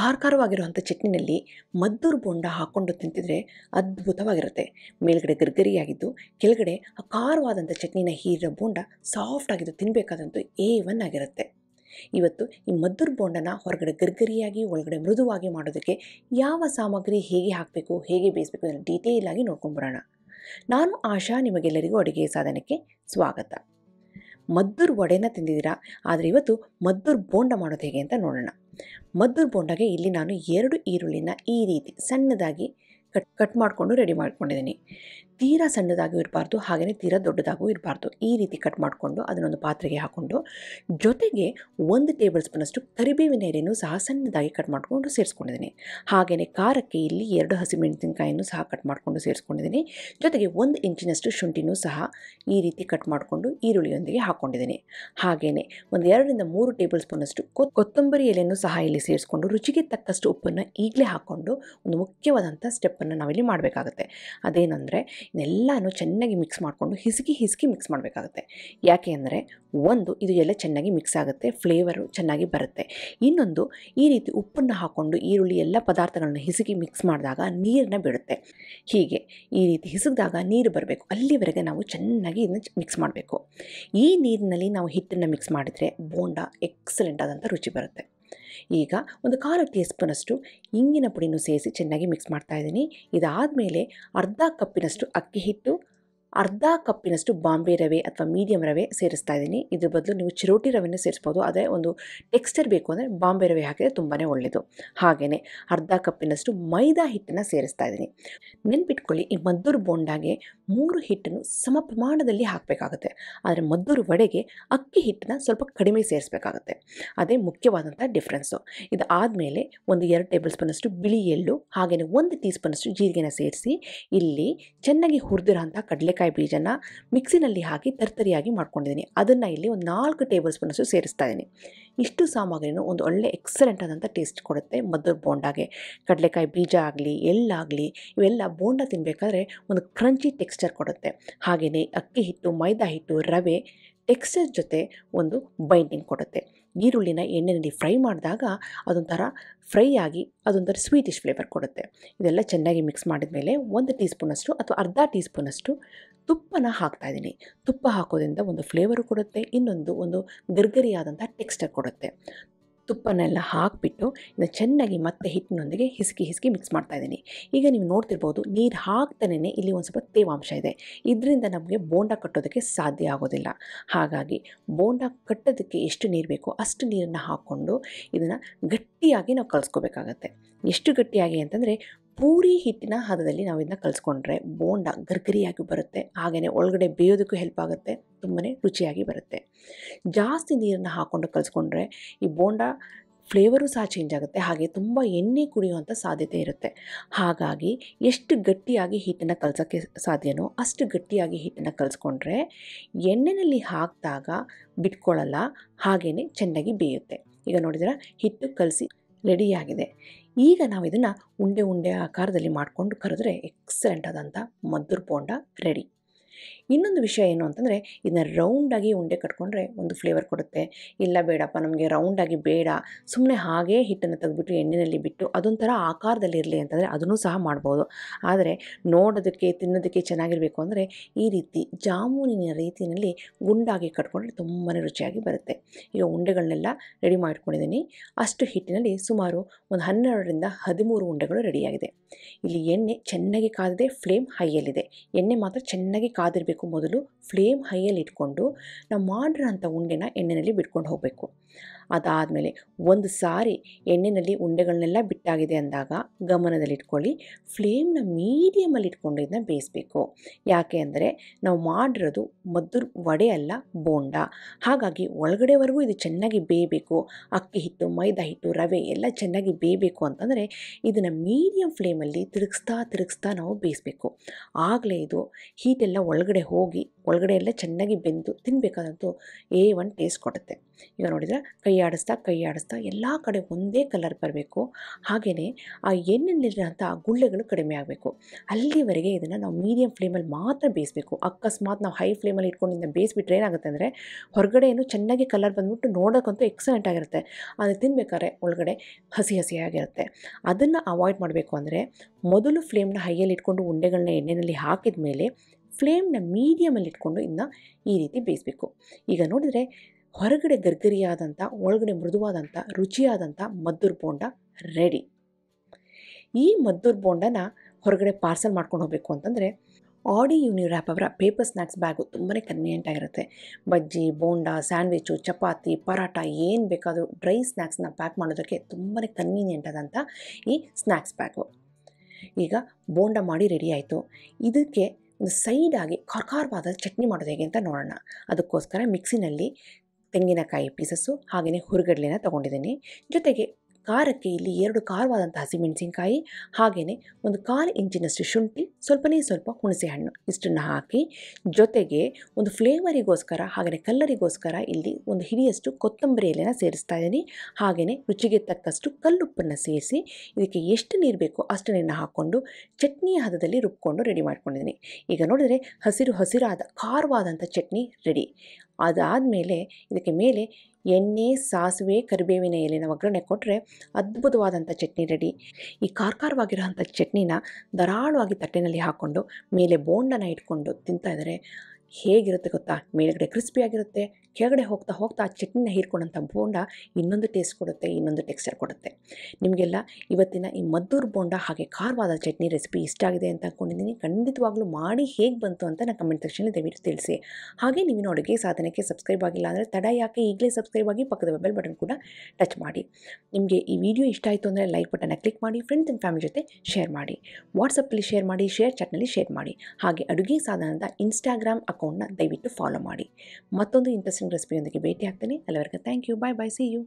ಖಾರ ಖಾರವಾಗಿರುವಂಥ ಚಟ್ನಿನಲ್ಲಿ ಮದ್ದೂರು ಬೋಂಡ ಹಾಕ್ಕೊಂಡು ತಿಂತಿದ್ರೆ ಅದ್ಭುತವಾಗಿರುತ್ತೆ ಮೇಲ್ಗಡೆ ಗರ್ಗರಿಯಾಗಿದ್ದು ಕೆಳಗಡೆ ಆ ಖಾರವಾದಂಥ ಚಟ್ನಿನ ಹೀರೋ ಬೋಂಡ ಸಾಫ್ಟ್ ಆಗಿದ್ದು ತಿನ್ನಬೇಕಾದಂತೂ ಎ ಒನ್ ಆಗಿರುತ್ತೆ ಇವತ್ತು ಈ ಮದ್ದೂರು ಬೋಂಡನ ಹೊರಗಡೆ ಗರ್ಗರಿಯಾಗಿ ಒಳಗಡೆ ಮೃದುವಾಗಿ ಮಾಡೋದಕ್ಕೆ ಯಾವ ಸಾಮಗ್ರಿ ಹೇಗೆ ಹಾಕಬೇಕು ಹೇಗೆ ಬೇಯಿಸಬೇಕು ಅದನ್ನು ಡೀಟೇಲ್ ಆಗಿ ನೋಡ್ಕೊಂಬರೋಣ ನಾನು ಆಶಾ ನಿಮಗೆಲ್ಲರಿಗೂ ಅಡುಗೆ ಸಾಧನಕ್ಕೆ ಸ್ವಾಗತ ಮದ್ದೂರು ವಡೆನ ತಿಂದಿದ್ದೀರಾ ಆದರೆ ಇವತ್ತು ಮದ್ದೂರು ಬೋಂಡ ಮಾಡೋದು ಹೇಗೆ ಅಂತ ನೋಡೋಣ ಮದ್ದು ಬೋಂಡಾಗೆ ಇಲ್ಲಿ ನಾನು ಎರಡು ಈರುಳ್ಳಿನ ಈ ರೀತಿ ಸಣ್ಣದಾಗಿ ಕಟ್ ಕಟ್ ಮಾಡಿಕೊಂಡು ರೆಡಿ ಮಾಡ್ಕೊಂಡಿದ್ದೀನಿ ತೀರಾ ಸಣ್ಣದಾಗೂ ಇರಬಾರ್ದು ಹಾಗೆಯೇ ತೀರಾ ದೊಡ್ಡದಾಗೂ ಇರಬಾರ್ದು ಈ ರೀತಿ ಕಟ್ ಮಾಡಿಕೊಂಡು ಅದನ್ನೊಂದು ಪಾತ್ರೆಗೆ ಹಾಕ್ಕೊಂಡು ಜೊತೆಗೆ ಒಂದು ಟೇಬಲ್ ಸ್ಪೂನಷ್ಟು ಕರಿಬೇವಿನ ಎಲೆನೂ ಸಹ ಸಣ್ಣದಾಗಿ ಕಟ್ ಮಾಡಿಕೊಂಡು ಸೇರಿಸ್ಕೊಂಡಿದ್ದೀನಿ ಹಾಗೆಯೇ ಖಾರಕ್ಕೆ ಇಲ್ಲಿ ಎರಡು ಹಸಿಮೆಣಸಿನಕಾಯಿನೂ ಸಹ ಕಟ್ ಮಾಡಿಕೊಂಡು ಸೇರಿಸ್ಕೊಂಡಿದ್ದೀನಿ ಜೊತೆಗೆ ಒಂದು ಇಂಚಿನಷ್ಟು ಶುಂಠಿನೂ ಸಹ ಈ ರೀತಿ ಕಟ್ ಮಾಡಿಕೊಂಡು ಈರುಳ್ಳಿಯೊಂದಿಗೆ ಹಾಕ್ಕೊಂಡಿದ್ದೀನಿ ಹಾಗೆಯೇ ಒಂದು ಎರಡರಿಂದ ಮೂರು ಟೇಬಲ್ ಸ್ಪೂನಷ್ಟು ಕೊತ್ತಂಬರಿ ಎಲೆಯನ್ನು ಸಹ ಇಲ್ಲಿ ಸೇರಿಸ್ಕೊಂಡು ರುಚಿಗೆ ತಕ್ಕಷ್ಟು ಉಪ್ಪನ್ನು ಈಗಲೇ ಹಾಕ್ಕೊಂಡು ಒಂದು ಮುಖ್ಯವಾದಂಥ ಸ್ಟೆಪ್ಪನ್ನು ನಾವಿಲ್ಲಿ ಮಾಡಬೇಕಾಗುತ್ತೆ ಅದೇನೆಂದರೆ ಇದೆಲ್ಲನೂ ಚೆನ್ನಾಗಿ ಮಿಕ್ಸ್ ಮಾಡಿಕೊಂಡು ಹಿಸುಕಿ ಹಿಸುಕಿ ಮಿಕ್ಸ್ ಮಾಡಬೇಕಾಗುತ್ತೆ ಯಾಕೆ ಅಂದರೆ ಒಂದು ಇದು ಎಲ್ಲ ಚೆನ್ನಾಗಿ ಮಿಕ್ಸ್ ಆಗುತ್ತೆ ಫ್ಲೇವರು ಚೆನ್ನಾಗಿ ಬರುತ್ತೆ ಇನ್ನೊಂದು ಈ ರೀತಿ ಉಪ್ಪನ್ನು ಹಾಕ್ಕೊಂಡು ಈರುಳ್ಳಿ ಎಲ್ಲ ಪದಾರ್ಥಗಳನ್ನು ಹಿಸುಕಿ ಮಿಕ್ಸ್ ಮಾಡಿದಾಗ ನೀರನ್ನ ಬಿಡುತ್ತೆ ಹೀಗೆ ಈ ರೀತಿ ಹಿಸುಕಿದಾಗ ನೀರು ಬರಬೇಕು ಅಲ್ಲಿವರೆಗೆ ನಾವು ಚೆನ್ನಾಗಿ ಇದನ್ನು ಮಿಕ್ಸ್ ಮಾಡಬೇಕು ಈ ನೀರಿನಲ್ಲಿ ನಾವು ಹಿಟ್ಟನ್ನು ಮಿಕ್ಸ್ ಮಾಡಿದರೆ ಬೋಂಡ ಎಕ್ಸಲೆಂಟ್ ಆದಂಥ ರುಚಿ ಬರುತ್ತೆ ಈಗ ಒಂದು ಕಾಲು ಟೀ ಸ್ಪೂನಷ್ಟು ಇಂಗಿನ ಪುಡಿನೂ ಸೇರಿಸಿ ಚೆನ್ನಾಗಿ ಮಿಕ್ಸ್ ಮಾಡ್ತಾ ಇದ್ದೀನಿ ಇದಾದ ಮೇಲೆ ಅರ್ಧ ಕಪ್ಪಿನಷ್ಟು ಅಕ್ಕಿ ಹಿಟ್ಟು ಅರ್ಧ ಕಪ್ಪಿನಷ್ಟು ಬಾಂಬೆ ರವೆ ಅಥವಾ ಮೀಡಿಯಮ್ ರವೆ ಸೇರಿಸ್ತಾ ಇದ್ದೀನಿ ಇದ್ರ ಬದಲು ನೀವು ಚಿರೋಟಿ ರವೆನೇ ಸೇರಿಸ್ಬೋದು ಅದೇ ಒಂದು ಟೆಕ್ಸ್ಚರ್ ಬೇಕು ಅಂದರೆ ಬಾಂಬೆ ರವೆ ಹಾಕಿದರೆ ತುಂಬಾ ಒಳ್ಳೆಯದು ಹಾಗೆಯೇ ಅರ್ಧ ಕಪ್ಪಿನಷ್ಟು ಮೈದಾ ಹಿಟ್ಟನ್ನು ಸೇರಿಸ್ತಾ ಇದ್ದೀನಿ ನೆನ್ಪಿಟ್ಕೊಳ್ಳಿ ಈ ಮದ್ದೂರು ಬೋಂಡಾಗೆ ಮೂರು ಹಿಟ್ಟನ್ನು ಸಮ ಪ್ರಮಾಣದಲ್ಲಿ ಹಾಕಬೇಕಾಗುತ್ತೆ ಆದರೆ ಮದ್ದೂರು ವಡೆಗೆ ಅಕ್ಕಿ ಹಿಟ್ಟನ್ನು ಸ್ವಲ್ಪ ಕಡಿಮೆ ಸೇರಿಸಬೇಕಾಗುತ್ತೆ ಅದೇ ಮುಖ್ಯವಾದಂಥ ಡಿಫ್ರೆನ್ಸು ಇದಾದಮೇಲೆ ಒಂದು ಎರಡು ಟೇಬಲ್ ಸ್ಪೂನಷ್ಟು ಬಿಳಿ ಎಳ್ಳು ಹಾಗೆಯೇ ಒಂದು ಟೀ ಸ್ಪೂನಷ್ಟು ಜೀರಿಗೆನ ಸೇರಿಸಿ ಇಲ್ಲಿ ಚೆನ್ನಾಗಿ ಹುರಿದಿರೋಂಥ ಕಡಲೆ ಕಡಲೆಕಾಯಿ ಬೀಜನ ಮಿಕ್ಸಿನಲ್ಲಿ ಹಾಕಿ ತರ್ತರಿಯಾಗಿ ಮಾಡ್ಕೊಂಡಿದ್ದೀನಿ ಅದನ್ನು ಇಲ್ಲಿ ಒಂದು ನಾಲ್ಕು ಟೇಬಲ್ ಸ್ಪೂನಷ್ಟು ಸೇರಿಸ್ತಾ ಇದ್ದೀನಿ ಇಷ್ಟು ಸಾಮಗ್ರಿನೂ ಒಂದು ಒಳ್ಳೆ ಎಕ್ಸಲೆಂಟ್ ಆದಂಥ ಟೇಸ್ಟ್ ಕೊಡುತ್ತೆ ಮದ್ದೂರು ಬೋಂಡಾಗೆ ಕಡಲೆಕಾಯಿ ಬೀಜ ಆಗಲಿ ಎಲ್ಲಾಗಲಿ ಇವೆಲ್ಲ ಬೋಂಡ ತಿನ್ನಬೇಕಾದ್ರೆ ಒಂದು ಕ್ರಂಚಿ ಟೆಕ್ಸ್ಚರ್ ಕೊಡುತ್ತೆ ಹಾಗೆಯೇ ಅಕ್ಕಿ ಹಿಟ್ಟು ಮೈದಾ ಹಿಟ್ಟು ರವೆ ಟೆಕ್ಸ್ಚರ್ ಜೊತೆ ಒಂದು ಬೈಂಡಿಂಗ್ ಕೊಡುತ್ತೆ ಈರುಳ್ಳಿನ ಎಣ್ಣೆಯಲ್ಲಿ ಫ್ರೈ ಮಾಡಿದಾಗ ಅದೊಂಥರ ಫ್ರೈ ಆಗಿ ಅದೊಂಥರ ಸ್ವೀಟಿಶ್ ಫ್ಲೇವರ್ ಕೊಡುತ್ತೆ ಇದೆಲ್ಲ ಚೆನ್ನಾಗಿ ಮಿಕ್ಸ್ ಮಾಡಿದ ಮೇಲೆ ಒಂದು ಟೀ ಸ್ಪೂನಷ್ಟು ಅಥವಾ ಅರ್ಧ ಟೀ ಸ್ಪೂನಷ್ಟು ತುಪ್ಪನ ಹಾಕ್ತಾ ಇದ್ದೀನಿ ತುಪ್ಪ ಹಾಕೋದ್ರಿಂದ ಒಂದು ಫ್ಲೇವರು ಕೊಡುತ್ತೆ ಇನ್ನೊಂದು ಒಂದು ಗರ್ಗರಿಯಾದಂಥ ಟೆಕ್ಸ್ಚರ್ ಕೊಡುತ್ತೆ ತುಪ್ಪನೆಲ್ಲ ಹಾಕಿಬಿಟ್ಟು ಇದನ್ನು ಚೆನ್ನಾಗಿ ಮತ್ತೆ ಹಿಟ್ಟಿನೊಂದಿಗೆ ಹಿಸ್ಕಿ ಹಿಸ್ಕಿ ಮಿಕ್ಸ್ ಮಾಡ್ತಾ ಇದ್ದೀನಿ ಈಗ ನೀವು ನೋಡ್ತಿರ್ಬೋದು ನೀರು ಹಾಕ್ತಾನೇ ಇಲ್ಲಿ ಒಂದು ಸ್ವಲ್ಪ ತೇವಾಂಶ ಇದೆ ಇದರಿಂದ ನಮಗೆ ಬೋಂಡ ಕಟ್ಟೋದಕ್ಕೆ ಸಾಧ್ಯ ಆಗೋದಿಲ್ಲ ಹಾಗಾಗಿ ಬೋಂಡ ಕಟ್ಟೋದಕ್ಕೆ ಎಷ್ಟು ನೀರು ಬೇಕೋ ಅಷ್ಟು ನೀರನ್ನು ಹಾಕ್ಕೊಂಡು ಇದನ್ನು ಗಟ್ಟಿಯಾಗಿ ನಾವು ಕಲಿಸ್ಕೋಬೇಕಾಗತ್ತೆ ಎಷ್ಟು ಗಟ್ಟಿಯಾಗಿ ಅಂತಂದರೆ ಪೂರಿ ಹಿಟ್ಟಿನ ಹದದಲ್ಲಿ ನಾವು ಇದನ್ನ ಕಲಿಸ್ಕೊಂಡ್ರೆ ಬೋಂಡ ಗರ್ಗರಿಯಾಗಿ ಬರುತ್ತೆ ಹಾಗೆಯೇ ಒಳಗಡೆ ಬೇಯೋದಕ್ಕೂ ಹೆಲ್ಪ್ ಆಗುತ್ತೆ ತುಂಬನೇ ರುಚಿಯಾಗಿ ಬರುತ್ತೆ ಜಾಸ್ತಿ ನೀರನ್ನು ಹಾಕ್ಕೊಂಡು ಕಲಿಸ್ಕೊಂಡ್ರೆ ಈ ಬೋಂಡ ಫ್ಲೇವರು ಸಹ ಚೇಂಜ್ ಆಗುತ್ತೆ ಹಾಗೆ ತುಂಬ ಎಣ್ಣೆ ಕುಡಿಯುವಂಥ ಸಾಧ್ಯತೆ ಇರುತ್ತೆ ಹಾಗಾಗಿ ಎಷ್ಟು ಗಟ್ಟಿಯಾಗಿ ಹಿಟ್ಟನ್ನು ಕಲಸೋಕ್ಕೆ ಸಾಧ್ಯನೋ ಅಷ್ಟು ಗಟ್ಟಿಯಾಗಿ ಹಿಟ್ಟನ್ನು ಕಲಿಸ್ಕೊಂಡ್ರೆ ಎಣ್ಣೆಯಲ್ಲಿ ಹಾಕಿದಾಗ ಬಿಟ್ಕೊಳ್ಳಲ್ಲ ಹಾಗೆಯೇ ಚೆನ್ನಾಗಿ ಬೇಯುತ್ತೆ ಈಗ ನೋಡಿದ್ರೆ ಹಿಟ್ಟು ಕಲಸಿ ರೆಡಿಯಾಗಿದೆ ಈಗ ನಾವು ಇದನ್ನು ಉಂಡೆ ಉಂಡೆ ಆಕಾರದಲ್ಲಿ ಮಾಡಿಕೊಂಡು ಕರೆದ್ರೆ ಎಕ್ಸಲೆಂಟ್ ಆದಂಥ ಮದ್ದೂರು ಪೋಂಡ ರೆಡಿ ಇನ್ನೊಂದು ವಿಷಯ ಏನು ಅಂತಂದರೆ ಇದನ್ನ ರೌಂಡಾಗಿ ಉಂಡೆ ಕಟ್ಕೊಂಡ್ರೆ ಒಂದು ಫ್ಲೇವರ್ ಕೊಡುತ್ತೆ ಇಲ್ಲ ಬೇಡಪ್ಪ ನಮಗೆ ರೌಂಡಾಗಿ ಬೇಡ ಸುಮ್ಮನೆ ಹಾಗೇ ಹಿಟ್ಟನ್ನು ತೆಗೆದುಬಿಟ್ಟು ಎಣ್ಣೆಯಲ್ಲಿ ಬಿಟ್ಟು ಅದೊಂಥರ ಆಕಾರದಲ್ಲಿರಲಿ ಅಂತಂದರೆ ಅದನ್ನು ಸಹ ಮಾಡ್ಬೋದು ಆದರೆ ನೋಡೋದಕ್ಕೆ ತಿನ್ನೋದಕ್ಕೆ ಚೆನ್ನಾಗಿರಬೇಕು ಅಂದರೆ ಈ ರೀತಿ ಜಾಮೂನಿನ ರೀತಿಯಲ್ಲಿ ಗುಂಡಾಗಿ ಕಟ್ಕೊಂಡ್ರೆ ತುಂಬಾ ರುಚಿಯಾಗಿ ಬರುತ್ತೆ ಈಗ ಉಂಡೆಗಳನ್ನೆಲ್ಲ ರೆಡಿ ಮಾಡ್ಕೊಂಡಿದ್ದೀನಿ ಅಷ್ಟು ಹಿಟ್ಟಿನಲ್ಲಿ ಸುಮಾರು ಒಂದು ಹನ್ನೆರಡರಿಂದ ಹದಿಮೂರು ಉಂಡೆಗಳು ರೆಡಿಯಾಗಿದೆ ಇಲ್ಲಿ ಎಣ್ಣೆ ಚೆನ್ನಾಗಿ ಕಾದಿದೆ ಫ್ಲೇಮ್ ಹೈಯಲ್ಲಿದೆ ಎಣ್ಣೆ ಮಾತ್ರ ಚೆನ್ನಾಗಿ ಕಾದಿರಬೇಕು ಮೊದಲು ಫ್ಲೇಮ್ ಹೈಯಲ್ಲಿ ಇಟ್ಕೊಂಡು ನಾವು ಮಾಡಿರೋಂಥ ಉಂಡೆನ ಎಣ್ಣೆಯಲ್ಲಿ ಬಿಟ್ಕೊಂಡು ಹೋಗಬೇಕು ಅದಾದಮೇಲೆ ಒಂದು ಸಾರಿ ಎಣ್ಣೆಯಲ್ಲಿ ಉಂಡೆಗಳನ್ನೆಲ್ಲ ಬಿಟ್ಟಾಗಿದೆ ಅಂದಾಗ ಗಮನದಲ್ಲಿಟ್ಕೊಳ್ಳಿ ಫ್ಲೇಮ್ನ ಮೀಡಿಯಮಲ್ಲಿ ಇಟ್ಕೊಂಡು ಇದನ್ನ ಬೇಯಿಸಬೇಕು ಯಾಕೆ ಅಂದರೆ ನಾವು ಮಾಡಿರೋದು ಮದ್ದು ವಡೆ ಅಲ್ಲ ಬೋಂಡ ಹಾಗಾಗಿ ಒಳಗಡೆವರೆಗೂ ಇದು ಚೆನ್ನಾಗಿ ಬೇಯಬೇಕು ಅಕ್ಕಿ ಹಿಟ್ಟು ಮೈದಾ ಹಿಟ್ಟು ರವೆ ಎಲ್ಲ ಚೆನ್ನಾಗಿ ಬೇಯಬೇಕು ಅಂತಂದರೆ ಇದನ್ನು ಮೀಡಿಯಮ್ ಫ್ಲೇಮಲ್ಲಿ ತಿರುಗಿಸ್ತಾ ತಿರುಗಿಸ್ತಾ ನಾವು ಬೇಯಿಸಬೇಕು ಆಗಲೇ ಇದು ಹೀಟೆಲ್ಲ ಒಳಗಡೆ ಹೋಗಿ ಒಳಗಡೆ ಚೆನ್ನಾಗಿ ಬೆಂದು ತಿನ್ನಬೇಕಾದಂತೂ ಎ ಒನ್ ಟೇಸ್ಟ್ ಕೊಡುತ್ತೆ ಈಗ ನೋಡಿದರೆ ಕೈ ಆಡಿಸ್ತಾ ಕೈ ಆಡಿಸ್ತಾ ಎಲ್ಲ ಕಡೆ ಒಂದೇ ಕಲರ್ ಬರಬೇಕು ಹಾಗೆಯೇ ಆ ಎಣ್ಣೆನಲ್ಲಿರೋಂಥ ಆ ಗುಳ್ಳೆಗಳು ಕಡಿಮೆ ಆಗಬೇಕು ಅಲ್ಲಿವರೆಗೆ ಇದನ್ನು ನಾವು ಮೀಡಿಯಂ ಫ್ಲೇಮಲ್ಲಿ ಮಾತ್ರ ಬೇಯಿಸಬೇಕು ಅಕಸ್ಮಾತ್ ನಾವು ಹೈ ಫ್ಲೇಮಲ್ಲಿ ಇಟ್ಕೊಂಡು ಇದನ್ನು ಬೇಯಿಸ್ಬಿಟ್ರೆ ಏನಾಗುತ್ತೆ ಅಂದರೆ ಏನು ಚೆನ್ನಾಗಿ ಕಲರ್ ಬಂದುಬಿಟ್ಟು ನೋಡೋಕ್ಕಂತೂ ಎಕ್ಸಲೆಂಟ್ ಆಗಿರುತ್ತೆ ಅದು ತಿನ್ಬೇಕಾದ್ರೆ ಒಳಗಡೆ ಹಸಿ ಹಸಿಯಾಗಿರುತ್ತೆ ಅದನ್ನು ಅವಾಯ್ಡ್ ಮಾಡಬೇಕು ಅಂದರೆ ಮೊದಲು ಫ್ಲೇಮ್ನ ಹೈಯಲ್ಲಿ ಇಟ್ಕೊಂಡು ಉಂಡೆಗಳನ್ನ ಎಣ್ಣೆಯಲ್ಲಿ ಹಾಕಿದ ಮೇಲೆ ಫ್ಲೇಮ್ನ ಮೀಡಿಯಮಲ್ಲಿ ಇಟ್ಕೊಂಡು ಇದನ್ನ ಈ ರೀತಿ ಬೇಯಿಸಬೇಕು ಈಗ ನೋಡಿದರೆ ಹೊರಗಡೆ ಗರ್ಗರಿಯಾದಂಥ ಒಳಗಡೆ ಮೃದುವಾದಂಥ ರುಚಿಯಾದಂಥ ಮದ್ದೂರು ಬೋಂಡ ರೆಡಿ ಈ ಮದ್ದೂರು ಬೋಂಡನ ಹೊರಗಡೆ ಪಾರ್ಸಲ್ ಮಾಡ್ಕೊಂಡು ಹೋಗಬೇಕು ಅಂತಂದರೆ ಆಡಿ ಯೂನಿ ರ್ಯಾಪ್ ಅವರ ಪೇಪರ್ ಸ್ನ್ಯಾಕ್ಸ್ ಬ್ಯಾಗು ತುಂಬಾ ಕನ್ವಿನಿಯೆಂಟ್ ಆಗಿರುತ್ತೆ ಬಜ್ಜಿ ಬೋಂಡ ಸ್ಯಾಂಡ್ವಿಚು ಚಪಾತಿ ಪರಾಟ ಏನು ಬೇಕಾದರೂ ಡ್ರೈ ಸ್ನ್ಯಾಕ್ಸ್ನ ಪ್ಯಾಕ್ ಮಾಡೋದಕ್ಕೆ ತುಂಬಾ ಕನ್ವೀನಿಯೆಂಟ್ ಆದಂಥ ಈ ಸ್ನ್ಯಾಕ್ಸ್ ಬ್ಯಾಗು ಈಗ ಬೋಂಡ ಮಾಡಿ ರೆಡಿ ಆಯಿತು ಇದಕ್ಕೆ ಒಂದು ಸೈಡಾಗಿ ಖಾರ್ವಾದ ಚಟ್ನಿ ಮಾಡೋದು ಹೇಗೆ ಅಂತ ನೋಡೋಣ ಅದಕ್ಕೋಸ್ಕರ ಮಿಕ್ಸಿನಲ್ಲಿ ತೆಂಗಿನಕಾಯಿ ಪೀಸಸ್ಸು ಹಾಗೆಯೇ ಹುರುಗಡಲೆನ ತೊಗೊಂಡಿದ್ದೀನಿ ಜೊತೆಗೆ ಖಾರಕ್ಕೆ ಇಲ್ಲಿ ಎರಡು ಖಾರವಾದಂಥ ಹಸಿಮೆಣಸಿನಕಾಯಿ ಹಾಗೆಯೇ ಒಂದು ಕಾಲು ಇಂಚಿನಷ್ಟು ಶುಂಠಿ ಸ್ವಲ್ಪನೇ ಸ್ವಲ್ಪ ಹುಣಸೆ ಹಣ್ಣು ಇಷ್ಟನ್ನು ಹಾಕಿ ಜೊತೆಗೆ ಒಂದು ಫ್ಲೇವರಿಗೋಸ್ಕರ ಹಾಗೆಯೇ ಕಲ್ಲರಿಗೋಸ್ಕರ ಇಲ್ಲಿ ಒಂದು ಹಿಡಿಯಷ್ಟು ಕೊತ್ತಂಬರಿ ಎಲೆನ ಸೇರಿಸ್ತಾ ಇದ್ದೀನಿ ಹಾಗೆಯೇ ರುಚಿಗೆ ತಕ್ಕಷ್ಟು ಕಲ್ಲುಪ್ಪನ್ನು ಸೇರಿಸಿ ಇದಕ್ಕೆ ಎಷ್ಟು ನೀರು ಬೇಕೋ ಅಷ್ಟು ನೀರನ್ನು ಹಾಕ್ಕೊಂಡು ಚಟ್ನಿಯ ಹದದಲ್ಲಿ ರುಬ್ಕೊಂಡು ರೆಡಿ ಮಾಡ್ಕೊಂಡಿದ್ದೀನಿ ಈಗ ನೋಡಿದರೆ ಹಸಿರು ಹಸಿರಾದ ಖಾರವಾದಂಥ ಚಟ್ನಿ ರೆಡಿ ಅದಾದಮೇಲೆ ಇದಕ್ಕೆ ಮೇಲೆ ಎಣ್ಣೆ ಸಾಸಿವೆ ಕರಿಬೇವಿನ ಎಲೆನ ಒಗ್ಗರಣೆ ಕೊಟ್ಟರೆ ಅದ್ಭುತವಾದಂಥ ಚಟ್ನಿ ರೆಡಿ ಈ ಕಾರ್ಕಾರವಾಗಿರೋಂಥ ಚಟ್ನಿನ ಧಾರಾಳವಾಗಿ ತಟ್ಟೆನಲ್ಲಿ ಹಾಕ್ಕೊಂಡು ಮೇಲೆ ಬೋಂಡನ್ನು ಇಟ್ಕೊಂಡು ತಿಂತಾ ಇದ್ದಾರೆ ಹೇಗಿರುತ್ತೆ ಗೊತ್ತಾ ಮೇಲುಗಡೆ ಕ್ರಿಸ್ಪಿಯಾಗಿರುತ್ತೆ ಕೆಳಗಡೆ ಹೋಗ್ತಾ ಹೋಗ್ತಾ ಆ ಚಟ್ನಿನ ಹೀರ್ಕೊಂಡಂಥ ಬೋಂಡ ಇನ್ನೊಂದು ಟೇಸ್ಟ್ ಕೊಡುತ್ತೆ ಇನ್ನೊಂದು ಟೆಕ್ಸ್ಚರ್ ಕೊಡುತ್ತೆ ನಿಮಗೆಲ್ಲ ಇವತ್ತಿನ ಈ ಮದ್ದೂರು ಬೋಂಡ ಹಾಗೆ ಖಾರವಾದ ಚಟ್ನಿ ರೆಸಿಪಿ ಇಷ್ಟ ಆಗಿದೆ ಅಂತ ಅಂದ್ಕೊಂಡಿದ್ದೀನಿ ಖಂಡಿತವಾಗಲೂ ಮಾಡಿ ಹೇಗೆ ಬಂತು ಅಂತ ನಾನು ಕಮೆಂಟ್ ಸೆಕ್ಷನಲ್ಲಿ ದಯವಿಟ್ಟು ತಿಳಿಸಿ ಹಾಗೆ ನೀವಿನ ಅಡುಗೆ ಸಾಧನಕ್ಕೆ ಸಬ್ಸ್ಕ್ರೈಬ್ ಆಗಿಲ್ಲ ಅಂದರೆ ತಡ ಯಾಕೆ ಈಗಲೇ ಸಬ್ಸ್ಕ್ರೈಬ್ ಆಗಿ ಪಕ್ಕದ ಬೆಲ್ ಬಟನ್ ಕೂಡ ಟಚ್ ಮಾಡಿ ನಿಮಗೆ ಈ ವಿಡಿಯೋ ಇಷ್ಟ ಆಯಿತು ಅಂದರೆ ಲೈಕ್ ಬಟನ್ನ ಕ್ಲಿಕ್ ಮಾಡಿ ಫ್ರೆಂಡ್ಸ್ ಆ್ಯಂಡ್ ಫ್ಯಾಮಿಲಿ ಜೊತೆ ಶೇರ್ ಮಾಡಿ ವಾಟ್ಸಪ್ಪಲ್ಲಿ ಶೇರ್ ಮಾಡಿ ಶೇರ್ ಚಾಟ್ನಲ್ಲಿ ಶೇರ್ ಮಾಡಿ ಹಾಗೆ ಅಡುಗೆ ಸಾಧನದ ಇನ್ಸ್ಟಾಗ್ರಾಮ್ ಅಕೌಂಟ್ನ ದಯವಿಟ್ಟು ಫಾಲೋ ಮಾಡಿ ಮತ್ತೊಂದು ಇಂಟ್ರೆಸ್ಟಿಂಗ್ ರೆಸಿಪಿಯೊಂದಿಗೆ ಭೇಟಿ ಆಗ್ತೀನಿ ಅಲ್ಲಿವರೆಗೆ thank you bye bye see you